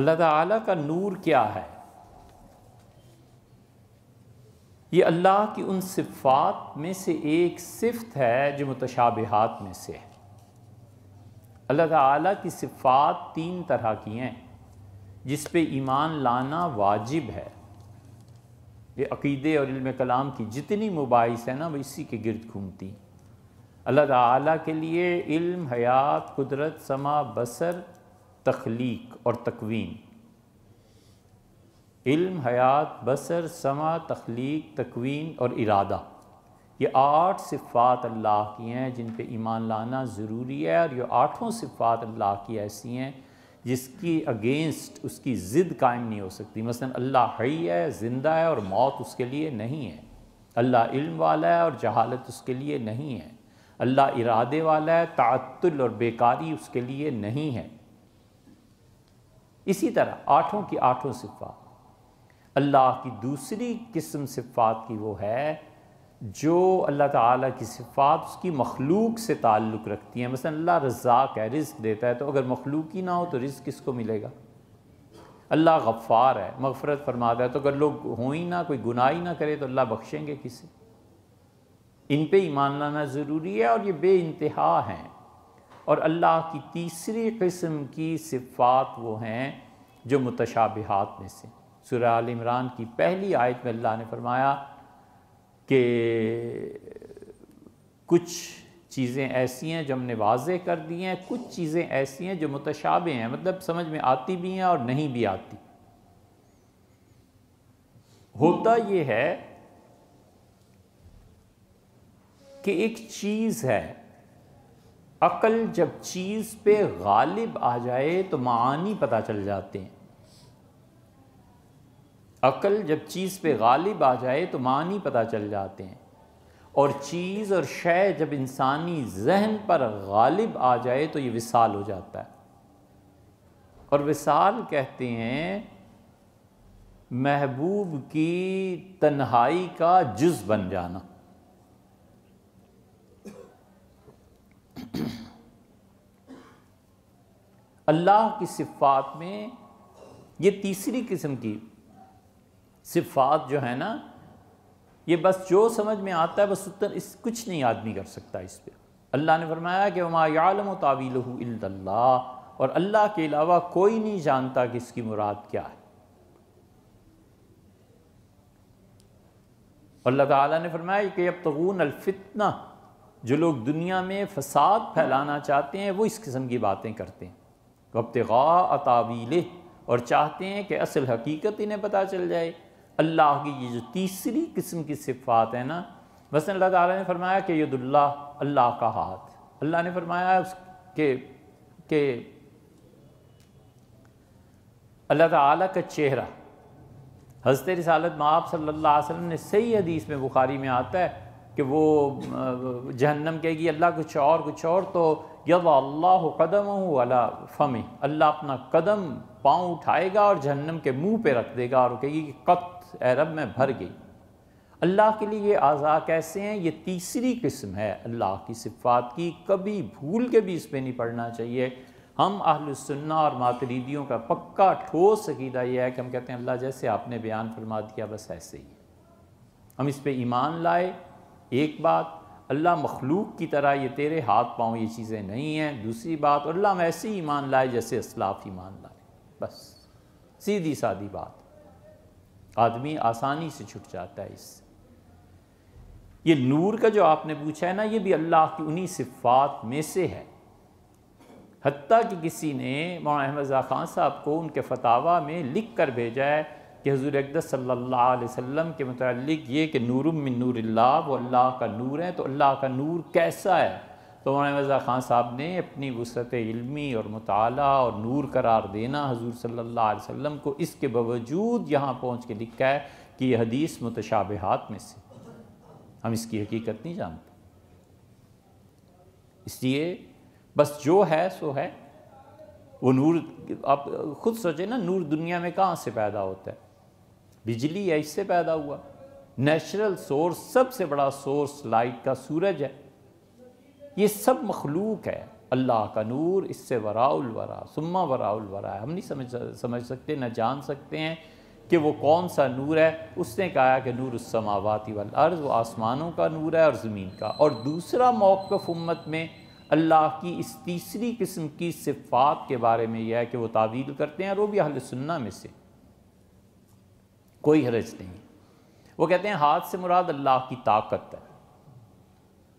अल्लाह ताला का नूर क्या है ये अल्लाह की उन सिफ़ात में से एक सिफत है जो मुतशाबहात में से है अल्लाह ताला की सिफ़ात तीन तरह की हैं जिस पे ईमान लाना वाजिब है ये अकीदे और इल्म कलाम की जितनी मुबाइस है ना वो इसी के गिरद घूमती अल्लाह ताला के लिए इल्म हयात कुदरत समा बसर तख्लीक और तकवीन इल्म हयात बसर समा तख्लीक तकवीन और इरादा ये आठ सिफ़ात अल्लाह की हैं जिन पे ईमान लाना ज़रूरी है और ये आठों सिफ़ात अल्लाह की ऐसी हैं जिसकी अगेंस्ट उसकी ज़िद कायम नहीं हो सकती मसलन अल्लाह हई है ज़िंदा है और मौत उसके लिए नहीं है अल्लाह इल्म वाला है और जहालत उसके लिए नहीं है अल्लाह इरादे वाला है तातुल और बेकारी उसके लिए नहीं है इसी तरह आठों की आठों सिफात अल्लाह की दूसरी किस्म सिफात की वो है जो अल्लाह ताला की सिफात उसकी मखलूक से ताल्लुक़ रखती हैं मसलन अल्लाह रज़ाक है रिस्क देता है तो अगर मखलूक ही ना हो तो रिस्क किसको मिलेगा अल्लाह गफ़ार है मगफ़रत फरमाता है तो अगर लोग हों ही ना कोई गुनाह ही ना करे तो अल्लाह बख्शेंगे किसे इन पे ईमान लाना ज़रूरी है और ये बे हैं और अल्लाह की तीसरी किस्म की सिफ़ात वो हैं जो मुतशाबात में से सुर आल इमरान की पहली आयत में अल्लाह ने फरमाया कि कुछ चीज़ें ऐसी हैं जो हमने वाजे कर दी हैं कुछ चीज़ें ऐसी हैं जो मुतशाबे हैं मतलब समझ में आती भी हैं और नहीं भी आती होता ये है कि एक चीज़ है अक्ल जब चीज़ पे गालिब आ जाए तो मानी पता चल जाते हैं अक्ल जब चीज़ पे गालिब आ जाए तो मानी पता चल जाते हैं और चीज़ और शय जब इंसानी जहन पर गालिब आ जाए तो ये विसाल हो जाता है और विसाल कहते हैं महबूब की तन्हाई का जुज़ बन जाना अल्लाह की सिफ़ात में ये तीसरी किस्म की सिफ़ात जो है ना ये बस जो समझ में आता है बस उत्तर इस कुछ नहीं आदमी कर सकता इस पर अल्लाह ने फरमाया कि मायालम तावील और अल्लाह के अलावा कोई नहीं जानता कि इसकी मुराद क्या है अल्लाह ताला ने फरमाया कि अब तगून अलफितना जो लोग दुनिया में फसाद फैलाना चाहते हैं वो इस किस्म की बातें करते हैं वब्तगा अतावील और चाहते हैं कि असल हकीकत इन्हें पता चल जाए अल्लाह की ये जो तीसरी किस्म की सिफात है ना बस अल्लाह ताला ने फरमाया कि यदुल्ला अल्लाह का हाथ अल्लाह ने फरमाया उसके के अल्लाह ताला का चेहरा हजरत रिसालत माप सल्लल्लाहु अलैहि वसल्लम ने सही हदीस में बुखारी में आता है कि वो जहन्नम कहेगी अल्लाह कुछ और कुछ और तो यद अल्लाह कदम अला फ़मी अल्लाह अपना कदम पाँव उठाएगा और जहन्नम के मुंह पे रख देगा और कहेगी कि कत अरब में भर गई अल्लाह के लिए ये आज़ा कैसे हैं ये तीसरी किस्म है अल्लाह की सिफात की कभी भूल के भी इस पर नहीं पढ़ना चाहिए हम आहलसन्ना और मातरीदियों का पक्का ठोस अकीदा यह है कि हम कहते हैं अल्लाह जैसे आपने बयान फरमा दिया बस ऐसे ही हम इस पर ईमान लाए एक बात अल्लाह मखलूक की तरह ये तेरे हाथ पाँव ये चीज़ें नहीं हैं दूसरी बात और अल्लाह हम ऐसे ईमान लाए जैसे असलाफ ईमान लाए बस सीधी सादी बात आदमी आसानी से छुट जाता है इससे ये नूर का जो आपने पूछा है ना ये भी अल्लाह की उन्हीं सिफात में से है हती कि किसी ने मोहम्मद अहमद खान साहब को उनके फतावा में लिख कर भेजा है कि हजूर अकदस सल्ला वसम के मतलब ये कि नूर मिन नूर वो अल्लाह का नूर है तो अल्लाह का नूर कैसा है तो मौलाना वज़ा ख़ान साहब ने अपनी वसरत इलमी और मताल और नूर करार देना हजूर सल्ला वसम को इसके बावजूद यहाँ पहुँच के लिखा है कि यह हदीस मतशाबहत में से हम इसकी हकीकत नहीं जानते इसलिए बस जो है सो है वो नूर आप खुद सोचें ना नूर दुनिया में कहाँ से पैदा होता है बिजली ऐसे पैदा हुआ नेचुरल सोर्स सबसे बड़ा सोर्स लाइट का सूरज है ये सब मखलूक है अल्लाह का नूर इससे वराउल वरा सुम्मा वराउल वरा है हम नहीं समझ समझ सकते ना जान सकते हैं कि वो कौन सा नूर है उसने कहा कि नूर उसमावाती वाल अर्ज़ वो आसमानों का नूर है और ज़मीन का और दूसरा मौक़ उम्मत में अल्लाह की इस तीसरी किस्म की सिफ़ात के बारे में यह है कि वो तावील करते हैं और वो भी अहल सुन्ना में से कोई हरज नहीं वो कहते हैं हाथ से मुराद अल्लाह की ताकत है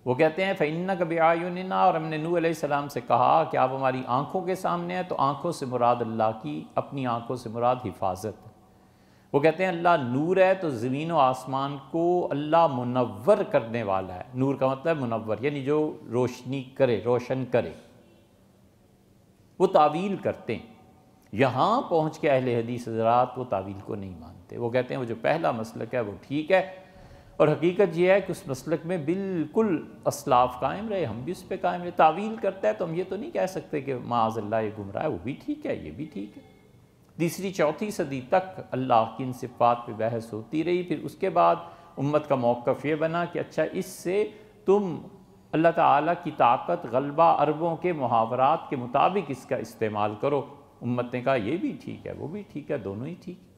वो कहते हैं फ़ैन्ना कभी आयुनना और हमने नू सलाम से कहा कि आप हमारी आंखों के सामने हैं तो आंखों से मुराद अल्लाह की अपनी आंखों से मुराद हिफाजत है वो कहते हैं अल्लाह नूर है तो ज़मीन व आसमान को अल्लाह मुनवर करने वाला है नूर का मतलब मुनवर यानी जो रोशनी करे रोशन करे वो तावील करते हैं यहाँ पहुँच के अहल हदीस हजरात वो तावील को नहीं मानते वो कहते हैं वो जो पहला मसलक है वो ठीक है और हकीकत यह है कि उस मसलक में बिल्कुल असलाफ कायम रहे हम भी उस पर कायम रहे तावील करता है तो हम ये तो नहीं कह सकते कि माजल्ला ये गुमराह है वो भी ठीक है ये भी ठीक है तीसरी चौथी सदी तक अल्लाह की इन सिफात पर बहस होती रही फिर उसके बाद उम्मत का मौक़ ये बना कि अच्छा इससे तुम अल्लाह ताला की ताकत गलबा अरबों के मुहावरात के मुताबिक इसका इस्तेमाल करो उम्मतें का कहा ये भी ठीक है वो भी ठीक है दोनों ही ठीक